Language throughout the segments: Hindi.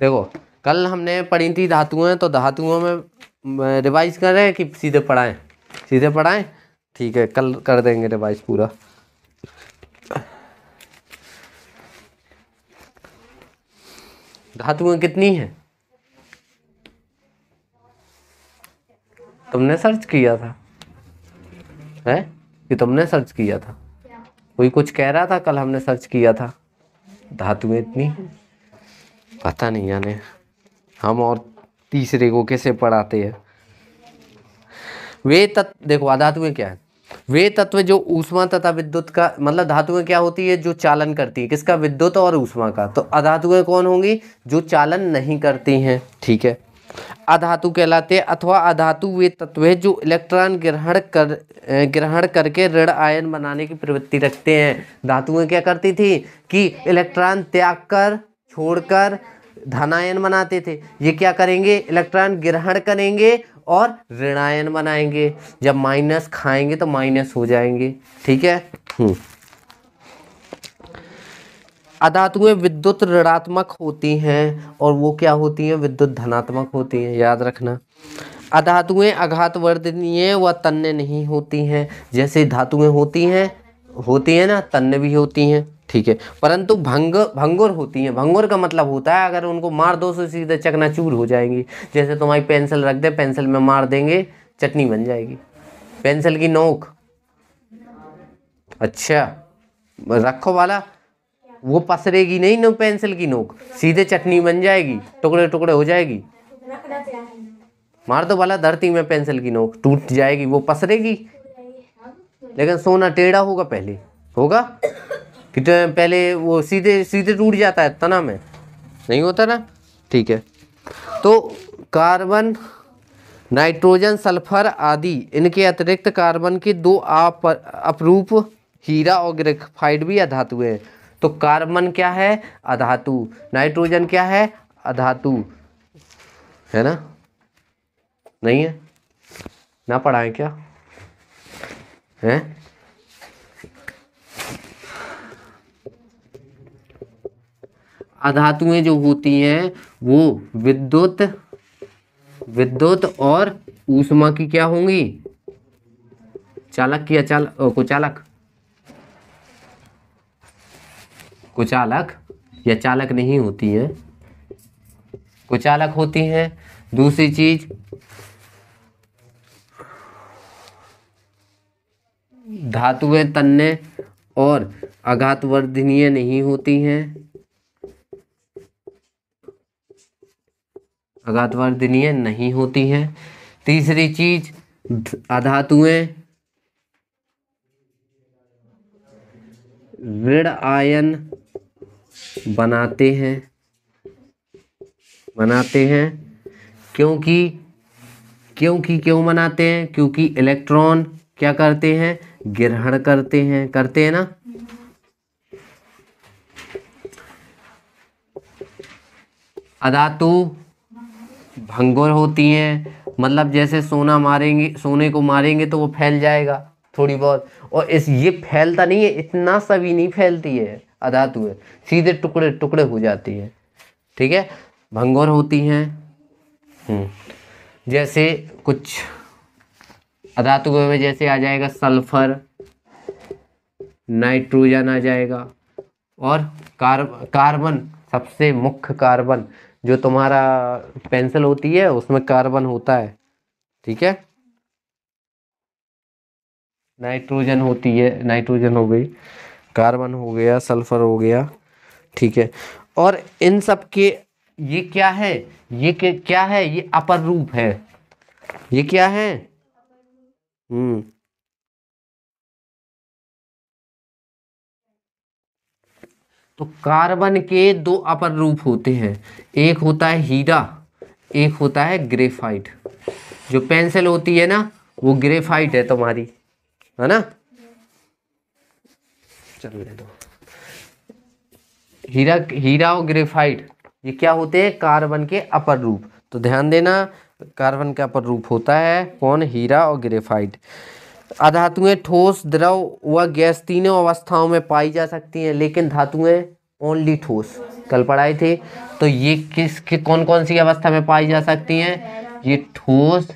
देखो कल हमने पढ़ी थी धातुएँ तो धातुओं में रिवाइज करें कि सीधे पढ़ाएं सीधे पढ़ाएं ठीक है कल कर देंगे रिवाइज पूरा धातुएं कितनी हैं तुमने सर्च किया था है कि तुमने सर्च किया था कोई कुछ कह रहा था कल हमने सर्च किया था धातुएं इतनी हैं पता नहीं यानी हम और तीसरे को कैसे पढ़ाते हैं वे तत्व देखो अधातुएँ क्या है वे तत्व जो ऊष्मा तथा विद्युत का मतलब धातुएं क्या होती है जो चालन करती है किसका विद्युत और ऊष्मा का तो अधातुएं कौन होंगी जो चालन नहीं करती हैं ठीक है अधातु कहलाते हैं अथवा अधातु वे तत्व है जो इलेक्ट्रॉन ग्रहण कर ग्रहण करके ऋण आयन बनाने की प्रवृत्ति रखते हैं धातुएं क्या करती थी कि इलेक्ट्रॉन त्याग कर छोड़कर धनायन बनाते थे ये क्या करेंगे इलेक्ट्रॉन ग्रहण करेंगे और ऋणायन बनाएंगे जब माइनस खाएंगे तो माइनस हो जाएंगे ठीक है हम्म। अधातुएं विद्युत ऋणात्मक होती हैं और वो क्या होती हैं विद्युत धनात्मक होती हैं याद रखना अधातुएं अघात वर्धनीय व तन्य नहीं होती हैं जैसे धातुएं होती हैं होती हैं ना तन्य भी होती हैं ठीक है परंतु भंग भंगुर होती हैं भंगुर का मतलब होता है अगर उनको मार दो सो तो सीधे चकनाचूर हो जाएंगी जैसे तुम्हारी पेंसिल रख दे पेंसिल में मार देंगे चटनी बन जाएगी पेंसिल की नोक अच्छा रखो वाला वो पसरेगी नहीं ना पेंसिल की नोक सीधे चटनी बन जाएगी टुकड़े टुकड़े हो जाएगी मार दो वाला धरती में पेंसिल की नोक टूट जाएगी वो पसरेगी लेकिन सोना टेढ़ा होगा पहले होगा तो पहले वो सीधे सीधे टूट जाता है तना में नहीं होता ना ठीक है तो कार्बन नाइट्रोजन सल्फर आदि इनके अतिरिक्त कार्बन के दो आप अपरूप हीरा और ग्रेफाइड भी अधातु हैं तो कार्बन क्या है अधातु नाइट्रोजन क्या है अधातु है ना नहीं है ना पढ़ाएं क्या हैं अधातुएं जो होती हैं वो विद्युत विद्युत और ऊष्मा की क्या होंगी चालक की अचाल कुचालक कुचालक या चालक नहीं होती है कुचालक होती है दूसरी चीज धातुएं तन्य और अघातवर्धनीय नहीं होती हैं अगातवर्धनीय नहीं होती हैं तीसरी चीज अधातुएं ऋण आयन बनाते हैं बनाते हैं क्योंकि क्योंकि क्यों बनाते हैं क्योंकि इलेक्ट्रॉन क्या करते हैं ग्रहण करते हैं करते हैं ना अधातु भंगुर होती हैं मतलब जैसे सोना मारेंगे सोने को मारेंगे तो वो फैल जाएगा थोड़ी बहुत और इस ये फैलता नहीं है इतना सा भी नहीं फैलती है अधातु है सीधे टुकड़े टुकड़े हो जाती है ठीक है भंगुर होती हैं हम्म। जैसे कुछ अधातु में जैसे आ जाएगा सल्फर नाइट्रोजन आ जाएगा और कार्बन कार्बन सबसे मुख्य कार्बन जो तुम्हारा पेंसिल होती है उसमें कार्बन होता है ठीक है नाइट्रोजन होती है नाइट्रोजन हो गई कार्बन हो गया सल्फर हो गया ठीक है और इन सब के ये क्या है ये क्या है ये अपर रूप है ये क्या है हम्म तो कार्बन के दो अपर रूप होते हैं एक होता है हीरा एक होता है ग्रेफाइट जो पेंसिल होती है ना वो ग्रेफाइट है तुम्हारी है ना चलने दो हीरा हीरा और ग्रेफाइट ये क्या होते हैं कार्बन के अपर रूप तो ध्यान देना कार्बन का अपर रूप होता है कौन हीरा और ग्रेफाइट अधातुएं ठोस द्रव व गैस तीनों अवस्थाओं में पाई जा सकती हैं लेकिन धातुएं ओनली ठोस कल पढ़ाई थी तो ये किस के कौन कौन सी अवस्था में पाई जा सकती हैं ये ठोस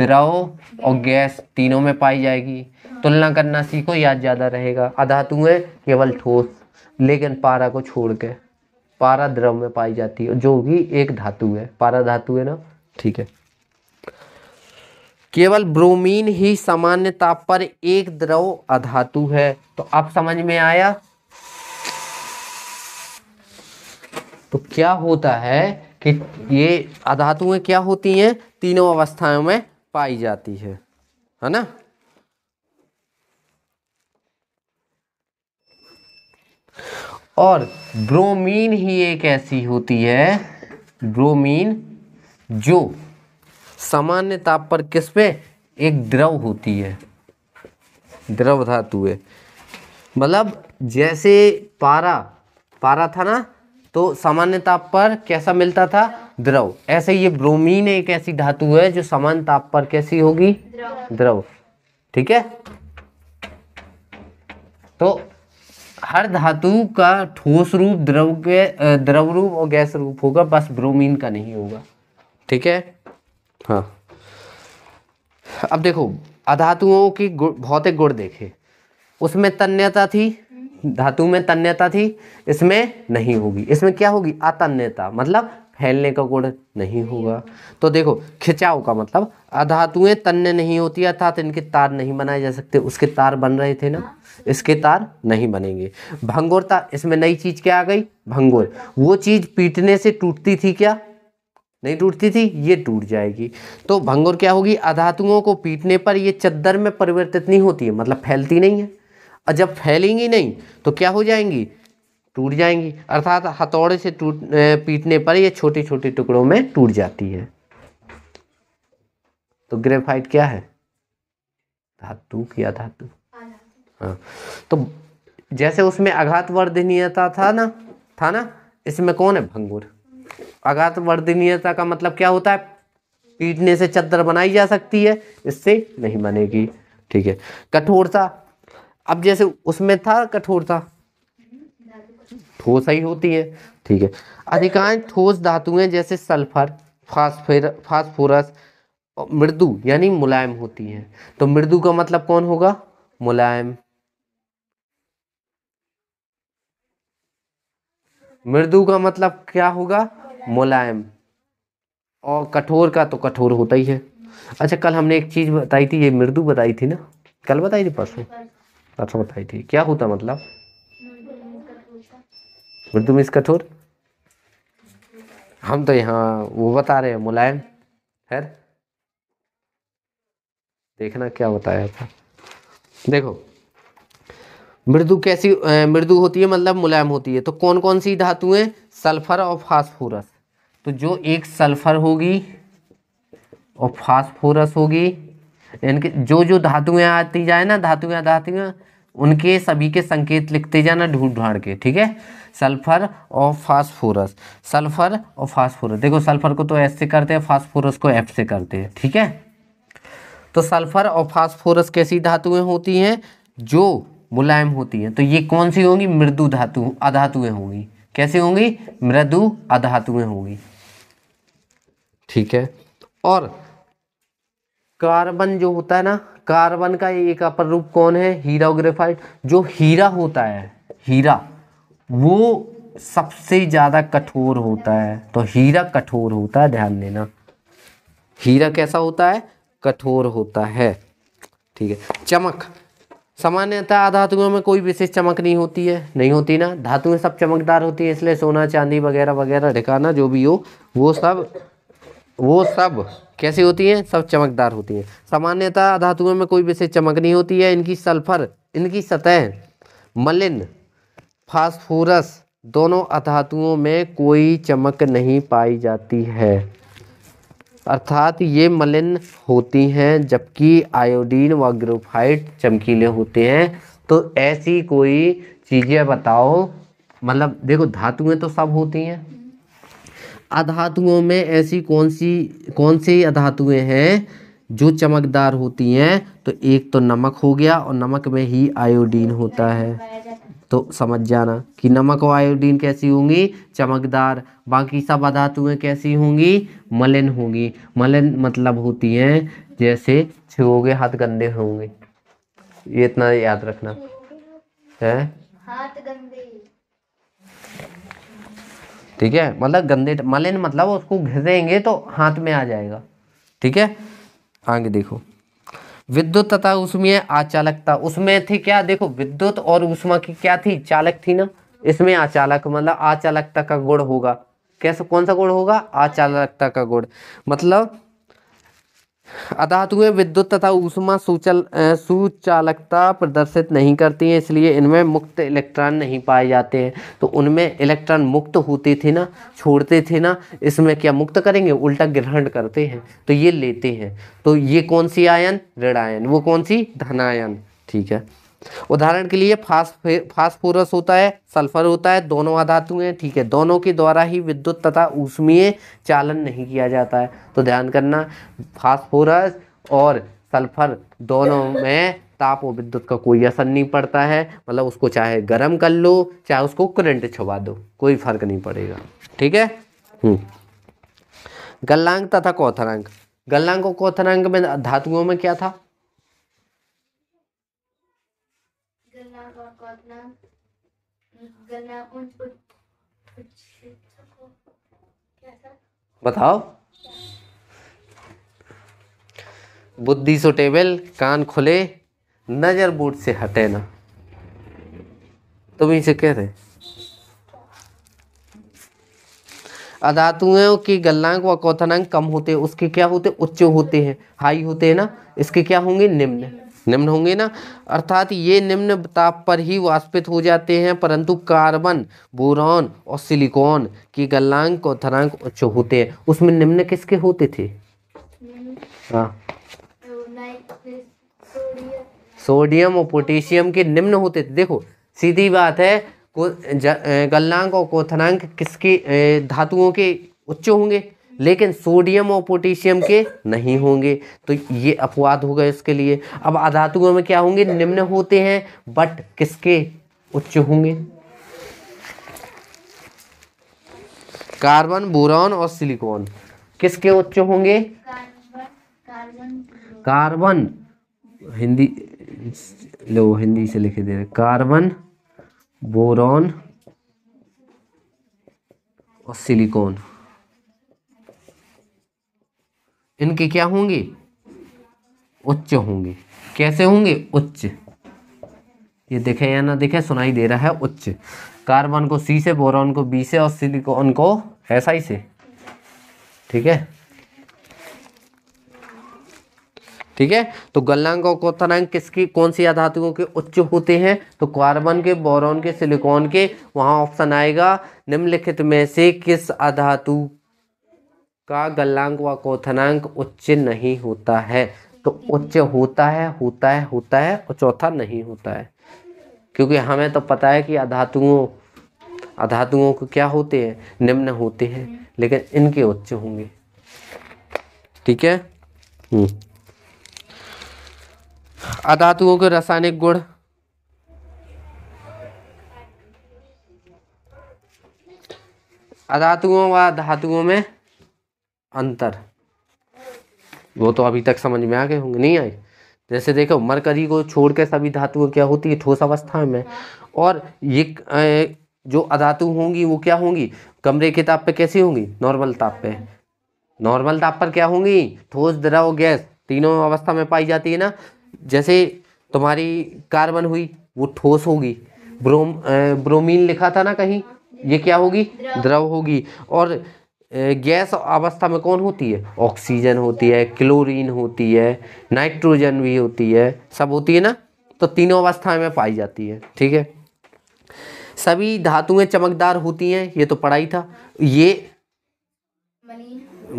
द्रव और गैस तीनों में पाई जाएगी तुलना करना सीखो याद ज़्यादा रहेगा अधातुएं केवल ठोस लेकिन पारा को छोड़ के पारा द्रव में पाई जाती है जो भी एक धातु है पारा धातु है ना ठीक है केवल ब्रोमीन ही सामान्य ताप पर एक द्रव अधातु है तो अब समझ में आया तो क्या होता है कि ये अधातुएं क्या होती हैं तीनों अवस्थाओं में पाई जाती है है ना और ब्रोमीन ही एक ऐसी होती है ब्रोमीन जो सामान्य ताप पर किस पे एक द्रव होती है द्रव धातु है मतलब जैसे पारा पारा था ना तो सामान्य ताप पर कैसा मिलता था द्रव ऐसे ये ब्रोमीन एक ऐसी धातु है जो सामान्य ताप पर कैसी होगी द्रव ठीक है तो हर धातु का ठोस रूप द्रव के द्रव रूप और गैस रूप होगा बस ब्रोमीन का नहीं होगा ठीक है हाँ अब देखो अधातुओं की भौतिक गुण देखे उसमें तन्यता थी धातु में तन्यता थी इसमें नहीं होगी इसमें क्या होगी अतन्यता मतलब फैलने का गुण नहीं होगा तो देखो खिंचाव का मतलब अधातुएं तन्य नहीं होती अर्थात इनके तार नहीं बनाए जा सकते उसके तार बन रहे थे ना इसके तार नहीं बनेंगे भंगुरता इसमें नई चीज क्या आ गई भंगुर वो चीज पीटने से टूटती थी क्या नहीं टूटती थी ये टूट जाएगी तो भंगुर क्या होगी अधातुओं को पीटने पर ये चद्दर में परिवर्तित नहीं होती है मतलब फैलती नहीं है और जब फैलेंगी नहीं तो क्या हो जाएंगी टूट जाएंगी अर्थात हथौड़े से टूट पीटने पर ये छोटे छोटे टुकड़ों में टूट जाती है तो ग्रेफाइट क्या है धातु की अधातु हाँ तो जैसे उसमें आघात वर्धनीयता था ना था ना इसमें कौन है भंगुर आघात वर्धनीयता का मतलब क्या होता है पीटने से चद्दर बनाई जा सकती है इससे नहीं बनेगी ठीक है कठोरता अब जैसे उसमें था कठोरता ठोस ही होती है ठीक है अधिकांश ठोस धातुएं जैसे सल्फर फास्फेर फास्फोरस मृदु यानी मुलायम होती हैं तो मृदु का मतलब कौन होगा मुलायम मृदु का मतलब क्या होगा मुलायम और कठोर का तो कठोर होता ही है अच्छा कल हमने एक चीज़ बताई थी ये मृदु बताई थी ना कल बताई थी परसों परसों बताई थी क्या होता मतलब मृदु मिस कठोर हम तो यहाँ वो बता रहे हैं मुलायम खैर देखना क्या बताया था देखो मृदु कैसी मृदु होती है मतलब मुलायम होती है तो कौन कौन सी धातुएं सल्फर और फास्फोरस तो जो एक सल्फर होगी और फास्फोरस होगी यानी कि जो जो धातुएं आती जाए ना धातुएं धातुएं उनके सभी के संकेत लिखते जाना ढूंढ ढूंढ के ठीक है सल्फर और फास्फोरस सल्फर और फास्फोरस देखो सल्फर को तो एस से करते हैं फास्फोरस को एफ से करते हैं ठीक है तो सल्फर और फास्फोरस कैसी धातुएं होती हैं जो मुलायम होती हैं तो ये कौन सी होंगी मृदु धातु अधातुएं होंगी कैसे होंगी मृदु अधातुएं होंगी ठीक है और कार्बन जो होता है ना कार्बन का एक अपर रूप कौन है हीरा ग्रेफाइट जो हीरा होता है हीरा वो सबसे ज़्यादा कठोर होता है तो हीरा कठोर होता है ध्यान देना हीरा कैसा होता है कठोर होता है ठीक है चमक सामान्यतः अधातुओं में कोई विशेष चमक नहीं होती है नहीं होती ना धातुएं सब चमकदार होती है इसलिए सोना चांदी वगैरह वगैरह ढिकाना जो भी हो वो सब वो सब कैसी होती हैं सब चमकदार होती हैं सामान्यतः धातुओं में कोई विशेष चमक नहीं होती है इनकी सल्फर इनकी सतह मलिन फास्फोरस दोनों अधातुओं में कोई चमक नहीं पाई जाती है अर्थात ये मलिन होती हैं जबकि आयोडीन व ग्रोफाइट चमकीले होते हैं तो ऐसी कोई चीज़ें बताओ मतलब देखो धातुएं तो सब होती हैं अधातुओं में ऐसी कौन सी कौन सी अधातुएँ हैं जो चमकदार होती हैं तो एक तो नमक हो गया और नमक में ही आयोडीन होता है तो समझ जाना कि नमक और आयोडीन कैसी होंगी चमकदार बाकी सब अधातुएँ कैसी होंगी मलिन होंगी मलिन मतलब होती हैं जैसे छुओगे हाथ गंदे होंगे ये इतना याद रखना है हाथ गंदे ठीक है मतलब गंदे मलिन मतलब उसको घिसेंगे तो हाथ में आ जाएगा ठीक है आगे देखो विद्युत तथा उसमें अचालकता उसमें थी क्या देखो विद्युत और उष्मा की क्या थी चालक थी ना इसमें अचालक मतलब अचालकता का गुण होगा कैसे कौन सा गुण होगा अचालकता का गुण मतलब अधातुएं विद्युत तथा ऊष्मा सूचल सुचालकता प्रदर्शित नहीं करती हैं इसलिए इनमें मुक्त इलेक्ट्रॉन नहीं पाए जाते हैं तो उनमें इलेक्ट्रॉन मुक्त होते थे ना छोड़ते थे ना इसमें क्या मुक्त करेंगे उल्टा ग्रहण करते हैं तो ये लेते हैं तो ये कौन सी आयन ऋण आयन वो कौन सी धनायन ठीक है उदाहरण के लिए फास्फोरस होता है सल्फर होता है दोनों अधातु हैं ठीक है दोनों के द्वारा ही विद्युत तथा ऊष्मीय चालन नहीं किया जाता है तो ध्यान करना फास्फोरस और सल्फर दोनों में ताप और विद्युत का कोई असर नहीं पड़ता है मतलब उसको चाहे गर्म कर लो चाहे उसको करंट छुपा दो कोई फर्क नहीं पड़ेगा ठीक है हम्म। गल्लांक तथा कौथरांक गल्लांक और कौथरांक में धातुओं में क्या था बताओ बुद्धि सुटेबल कान खुले नजर बूट से हटे ना तुम इसे कह रहे अधातुओं की गलनांक व कोथनांक कम होते हैं उसके क्या होते उच्च होते हैं हाई होते हैं ना इसके क्या होंगे निम्न निम्न होंगे ना अर्थात ये निम्न ताप पर ही वाष्पित हो जाते हैं परंतु कार्बन बोरॉन और सिलिकॉन के गलनांक और धनांक उच्च होते हैं उसमें निम्न किसके होते थे हाँ सोडियम और पोटेशियम के निम्न होते थे देखो सीधी बात है को गलनांक और कोथनांक किसके धातुओं के उच्च होंगे लेकिन सोडियम और पोटेशियम के नहीं होंगे तो ये अपवाद होगा इसके लिए अब अधातुओं में क्या होंगे निम्न होते हैं बट किसके उच्च होंगे कार्बन बोरॉन और सिलिकॉन किसके उच्च होंगे कार्बन हिंदी लो हिंदी से लिखे दे रहे कार्बन बोरॉन और सिलिकॉन के क्या होंगे उच्च होंगे कैसे होंगे उच्च ये देखे या ना देखे सुनाई दे रहा है उच्च कार्बन को सी से बोरॉन को बी से और सिलिकॉन को एस आई से ठीक है ठीक है तो गलनांक और तरंग किसकी कौन सी धातुओं के उच्च होते हैं तो कार्बन के बोरॉन के सिलिकॉन के वहां ऑप्शन आएगा निम्नलिखित में से किस अधातु का गलांक व कोथनांक उच्च नहीं होता है तो उच्च होता है होता है होता है और चौथा नहीं होता है क्योंकि हमें तो पता है कि अधातुओं अधातुओं को क्या होते हैं निम्न होते हैं लेकिन इनके उच्च होंगे ठीक है हम्म। अधातुओं के रासायनिक गुण अधातुओं व धातुओं में अंतर वो तो अभी तक समझ में आ गए होंगे नहीं आए जैसे देखो मरकरी को छोड़ के सभी धातुएं क्या होती है ठोस अवस्था में और ये जो अधातु होंगी वो क्या होंगी कमरे के ताप पे कैसी होंगी नॉर्मल ताप पे नॉर्मल ताप पर क्या होंगी ठोस द्रव गैस तीनों अवस्था में पाई जाती है ना जैसे तुम्हारी कार्बन हुई वो ठोस होगी ब्रोम ब्रोमीन लिखा था ना कहीं ये क्या होगी द्रव होगी और गैस अवस्था में कौन होती है ऑक्सीजन होती है क्लोरीन होती है नाइट्रोजन भी होती है सब होती है ना तो तीनों अवस्थाएं में पाई जाती है ठीक है सभी धातुएं चमकदार होती हैं ये तो पढ़ाई था ये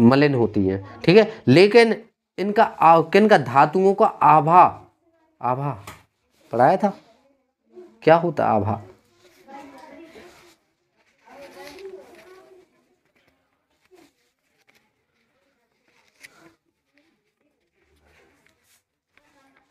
मलिन होती हैं ठीक है लेकिन इनका किन का धातुओं का आभा आभा पढ़ाया था क्या होता आभा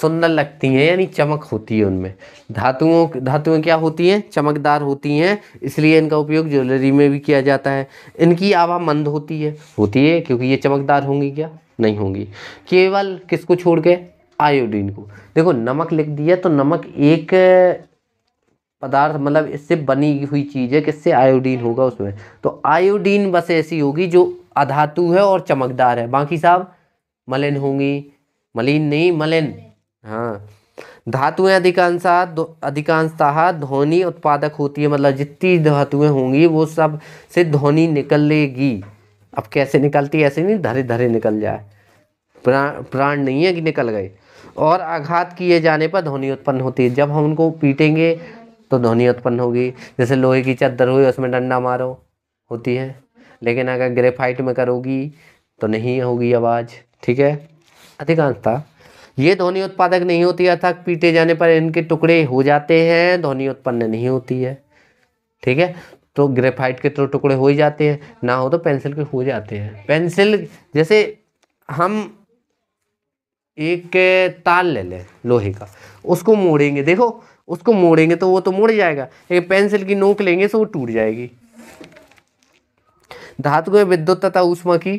सुंदर लगती हैं यानी चमक होती है उनमें धातुओं धातुएं क्या होती हैं चमकदार होती हैं इसलिए इनका उपयोग ज्वेलरी में भी किया जाता है इनकी आभा मंद होती है होती है क्योंकि ये चमकदार होंगी क्या नहीं होंगी केवल किसको छोड़ के आयोडीन को देखो नमक लिख दिया तो नमक एक पदार्थ मतलब इससे बनी हुई चीज़ है किससे आयोडीन होगा उसमें तो आयोडीन बस ऐसी होगी जो अधातु है और चमकदार है बाकी साहब मलिन होंगी मलिन नहीं मलिन हाँ धातुएं अधिकांशा अधिकांशतः ध्वनि उत्पादक होती है मतलब जितनी धातुएं होंगी वो सब से ध्वनि निकल लेगी अब कैसे निकलती ऐसे नहीं धरे धरे निकल जाए प्राण प्राण नहीं है कि निकल गए और आघात किए जाने पर ध्वनि उत्पन्न होती है जब हम उनको पीटेंगे तो ध्वनि उत्पन्न होगी जैसे लोहे की चादर हुई उसमें डंडा मारो होती है लेकिन अगर ग्रेफाइट में करोगी तो नहीं होगी आवाज़ ठीक है अधिकांशता ये ध्वनि उत्पादक नहीं होती अर्थात पीटे जाने पर इनके टुकड़े हो जाते हैं ध्वनि उत्पन्न नहीं होती है ठीक है तो ग्रेफाइट के तो टुकड़े हो ही जाते हैं ना हो तो पेंसिल के हो जाते हैं पेंसिल जैसे हम एक ताल ले लें लोहे का उसको मोड़ेंगे देखो उसको मोड़ेंगे तो वो तो मुड़ जाएगा एक पेंसिल की नोक लेंगे तो वो टूट जाएगी धातु विद्युत तथा ऊष्मा की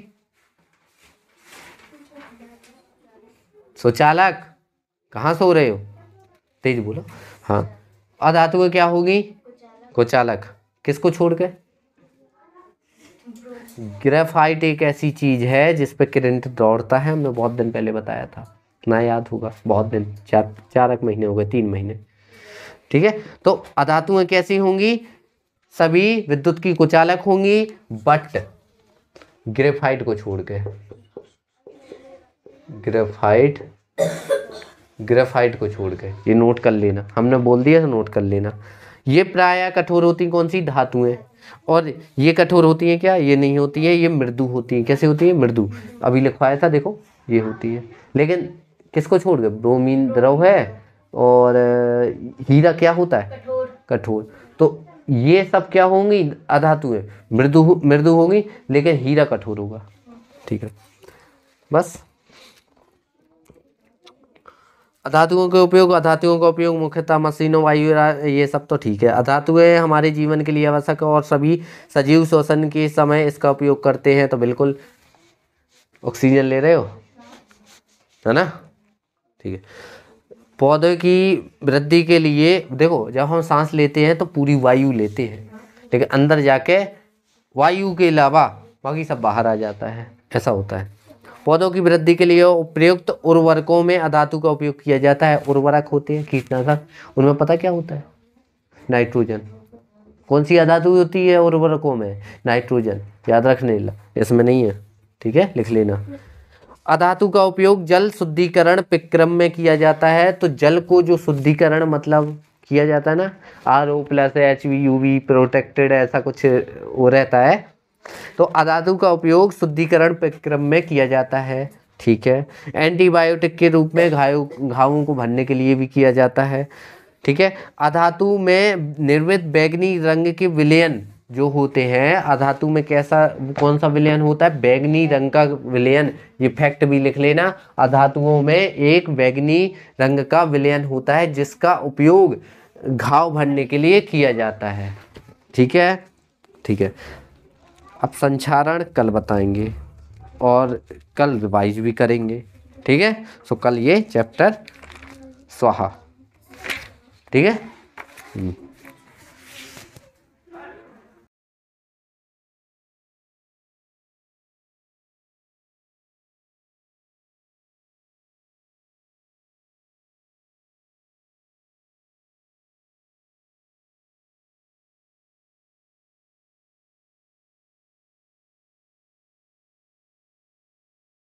सुचालक कहाँ सो रहे हो तेज बोलो हाँ अधातु तो क्या होगी कुचालक किसको छोड़ के ग्रेफाइट एक ऐसी चीज़ है जिस पर करंट दौड़ता है हमने बहुत दिन पहले बताया था ना याद होगा बहुत दिन चार चार एक महीने हो गए तीन महीने ठीक है तो अधातुएं कैसी होंगी सभी विद्युत की कुचालक होंगी बट ग्रेफाइट को छोड़ के ग्रेफाइट ग्रेफाइट को छोड़ के ये नोट कर लेना हमने बोल दिया नोट कर लेना ये प्राय कठोर होती कौन सी धातुएं और ये कठोर होती हैं क्या ये नहीं होती है ये मृदु होती है कैसे होती है मृदु अभी लिखवाया था देखो ये होती है लेकिन किसको छोड़ गए ब्रोमीन द्रव है और हीरा क्या होता है कठोर तो ये सब क्या होंगी अधातुएं मृदु मृदु होंगी लेकिन हीरा कठोर होगा ठीक है बस अधातुओं के उपयोग अधातुओं का उपयोग मुख्यतः मशीनों वायु ये सब तो ठीक है अधातुएं हमारे जीवन के लिए आवश्यक और सभी सजीव शोषण के समय इसका उपयोग करते हैं तो बिल्कुल ऑक्सीजन ले रहे हो है ना ठीक है पौधे की वृद्धि के लिए देखो जब हम सांस लेते हैं तो पूरी वायु लेते हैं लेकिन अंदर जाके वायु के अलावा बाकी सब बाहर आ जाता है ऐसा होता है पौधों की वृद्धि के लिए प्रयुक्त उर्वरकों में अधातु का उपयोग किया जाता है उर्वरक होते हैं कीटनाशक उनमें पता क्या होता है नाइट्रोजन कौन सी अधातु होती है उर्वरकों में नाइट्रोजन याद रखने इसमें नहीं है ठीक है लिख लेना अधातु का उपयोग जल शुद्धिकरण प्रक्रम में किया जाता है तो जल को जो शुद्धिकरण मतलब किया जाता है ना R O plus H V U V protected ऐसा कुछ वो रहता है तो अदातु का उपयोग शुद्धिकरण प्रक्रम में किया जाता है ठीक है एंटीबायोटिक के रूप में घाव घावों को भरने के लिए भी किया जाता है ठीक है अधातु में निर्मित बैगनी रंग के विलयन जो होते हैं अधातु में कैसा कौन सा विलयन होता है बैगनी रंग का विलयन ये फैक्ट भी लिख लेना अधातुओं में एक बैगनी रंग का विलयन होता है जिसका उपयोग घाव भरने के लिए किया जाता है ठीक है ठीक है अब संचारण कल बताएंगे और कल रिवाइज भी करेंगे ठीक है सो कल ये चैप्टर स्वाहा ठीक है हम्म।